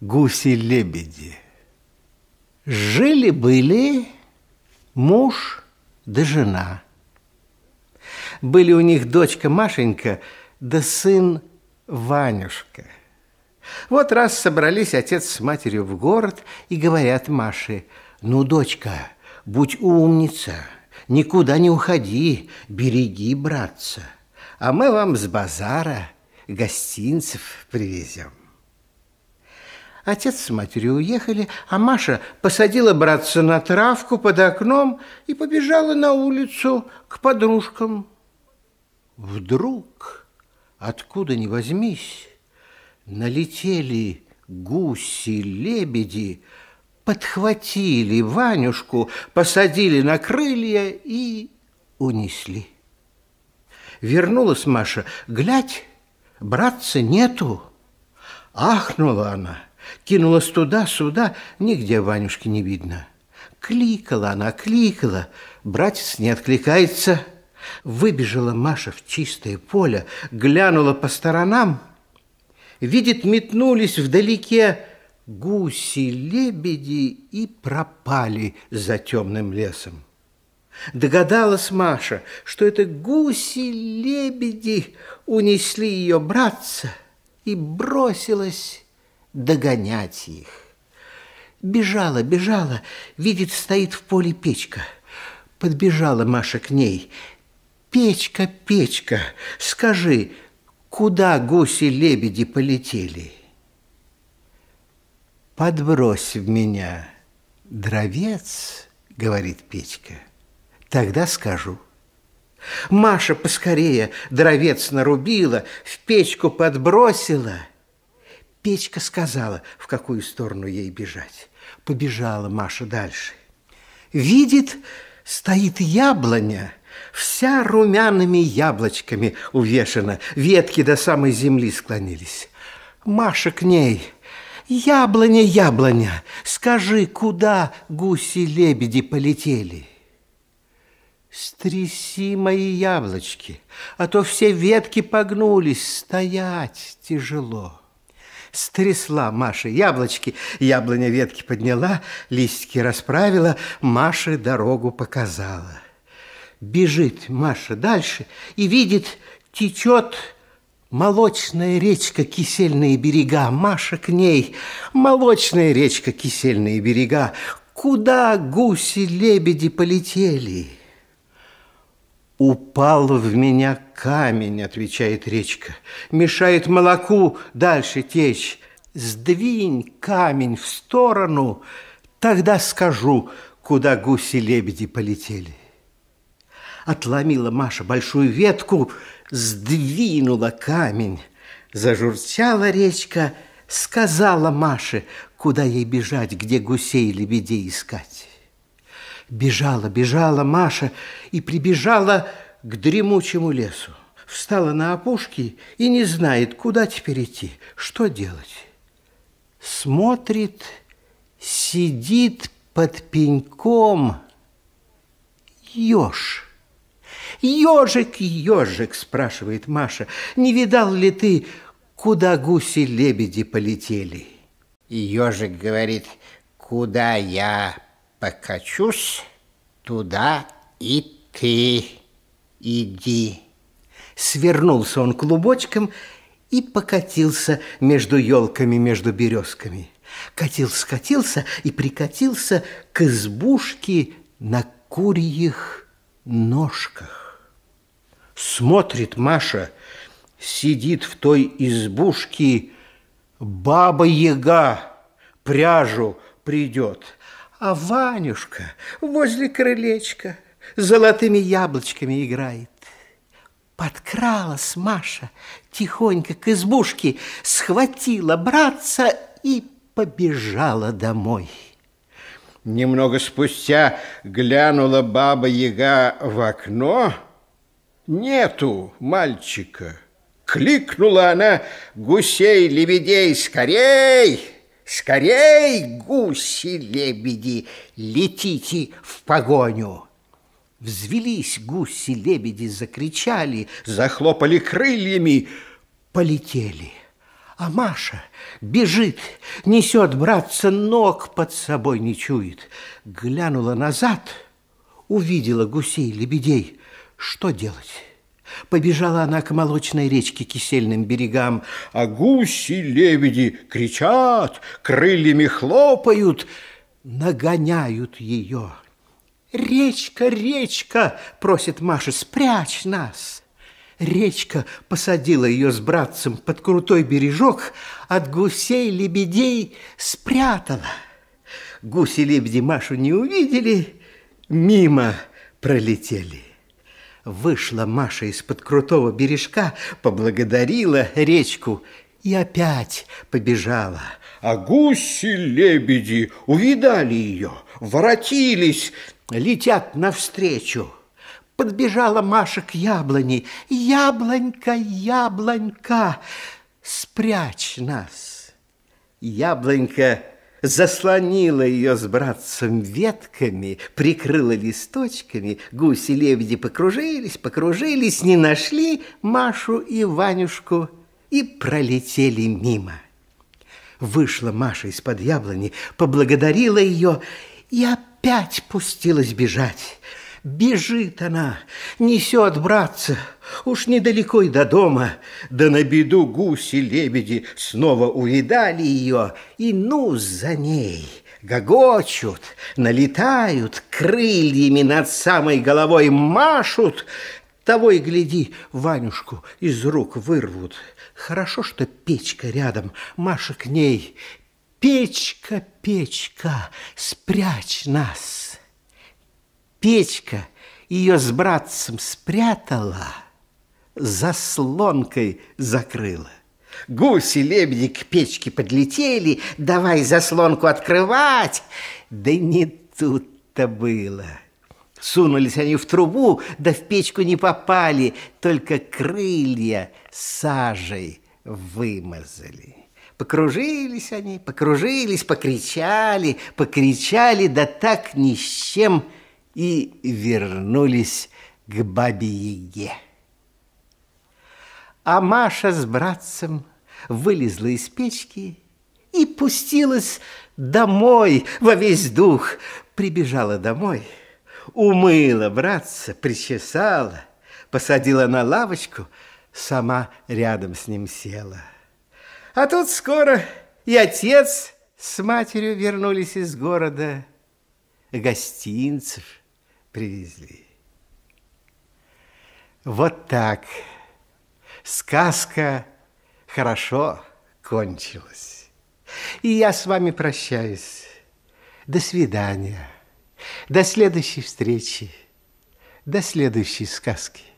гуси-лебеди. Жили-были муж да жена. Были у них дочка Машенька да сын Ванюшка. Вот раз собрались отец с матерью в город и говорят Маше, «Ну, дочка, будь умница, никуда не уходи, береги, братца, а мы вам с базара гостинцев привезем». Отец с матерью уехали, а Маша посадила братца на травку под окном и побежала на улицу к подружкам. Вдруг, откуда ни возьмись, налетели гуси-лебеди, подхватили Ванюшку, посадили на крылья и унесли. Вернулась Маша, глядь, братца нету. Ахнула она – Кинулась туда-сюда, нигде Ванюшки не видно. Кликала она, кликала, братец не откликается. Выбежала Маша в чистое поле, глянула по сторонам. Видит, метнулись вдалеке гуси, лебеди и пропали за темным лесом. Догадалась Маша, что это гуси-лебеди унесли ее братца и бросилась догонять их. Бежала, бежала, видит, стоит в поле печка. Подбежала Маша к ней. «Печка, печка, скажи, куда гуси-лебеди полетели?» «Подбрось в меня дровец», — говорит Печка, — «тогда скажу». Маша поскорее дровец нарубила, в печку подбросила — Печка сказала, в какую сторону ей бежать. Побежала Маша дальше. Видит, стоит яблоня, вся румяными яблочками увешана, ветки до самой земли склонились. Маша к ней. «Яблоня, яблоня, скажи, куда гуси-лебеди полетели?» Стряси мои яблочки, а то все ветки погнулись, стоять тяжело. Стрясла Маша яблочки, яблоня ветки подняла, листики расправила, Маше дорогу показала. Бежит Маша дальше и видит, течет молочная речка, кисельные берега. Маша к ней, молочная речка, кисельные берега. Куда гуси-лебеди полетели? «Упал в меня камень», — отвечает речка, «мешает молоку дальше течь. Сдвинь камень в сторону, тогда скажу, куда гуси-лебеди полетели». Отломила Маша большую ветку, сдвинула камень. Зажурчала речка, сказала Маше, куда ей бежать, где гусей-лебедей искать. Бежала, бежала Маша и прибежала к дремучему лесу. Встала на опушке и не знает, куда теперь идти, что делать. Смотрит, сидит под пеньком еж. «Ежик, ежик!» – спрашивает Маша. «Не видал ли ты, куда гуси-лебеди полетели?» Ежик говорит, «Куда я покачусь, туда и ты иди. Свернулся он клубочком и покатился между елками, между березками. Катился, катился и прикатился к избушке на курьих ножках. Смотрит Маша, сидит в той избушке баба-яга, пряжу придет – а Ванюшка возле крылечка золотыми яблочками играет. Подкралась Маша тихонько к избушке, схватила братца и побежала домой. Немного спустя глянула баба-яга в окно. Нету мальчика. Кликнула она гусей-лебедей «Скорей!» Скорей, гуси-лебеди, летите в погоню!» Взвелись гуси-лебеди, закричали, захлопали крыльями, полетели. А Маша бежит, несет братца, ног под собой не чует. Глянула назад, увидела гусей-лебедей. Что делать? Побежала она к молочной речке кисельным берегам, а гуси-лебеди кричат, крыльями хлопают, нагоняют ее. «Речка, речка!» – просит Маша, «спрячь нас!» Речка посадила ее с братцем под крутой бережок, от гусей-лебедей спрятала. Гуси-лебеди Машу не увидели, мимо пролетели. Вышла Маша из-под крутого бережка, поблагодарила речку и опять побежала. А гуси-лебеди увидали ее, воротились, летят навстречу. Подбежала Маша к яблони. «Яблонька, яблонька, спрячь нас!» Яблонька заслонила ее с братцем ветками, прикрыла листочками, гуси и лебеди покружились, покружились, не нашли Машу и Ванюшку и пролетели мимо. Вышла Маша из-под яблони, поблагодарила ее и опять пустилась бежать. Бежит она, несет братца, уж недалеко и до дома. Да на беду гуси-лебеди снова увидали ее, и ну за ней гогочут, налетают, крыльями над самой головой машут. Того и гляди, Ванюшку из рук вырвут. Хорошо, что печка рядом, Маша к ней. Печка, печка, спрячь нас. Печка ее с братцем спрятала, заслонкой закрыла. Гуси, лебеди к печке подлетели, давай заслонку открывать. Да не тут-то было. Сунулись они в трубу, да в печку не попали, только крылья сажей вымазали. Покружились они, покружились, покричали, покричали, да так ни с чем не и вернулись к бабе Яге. А Маша с братцем вылезла из печки и пустилась домой во весь дух. Прибежала домой, умыла братца, причесала, посадила на лавочку, сама рядом с ним села. А тут скоро и отец с матерью вернулись из города – гостинцев привезли. Вот так сказка хорошо кончилась. И я с вами прощаюсь. До свидания. До следующей встречи. До следующей сказки.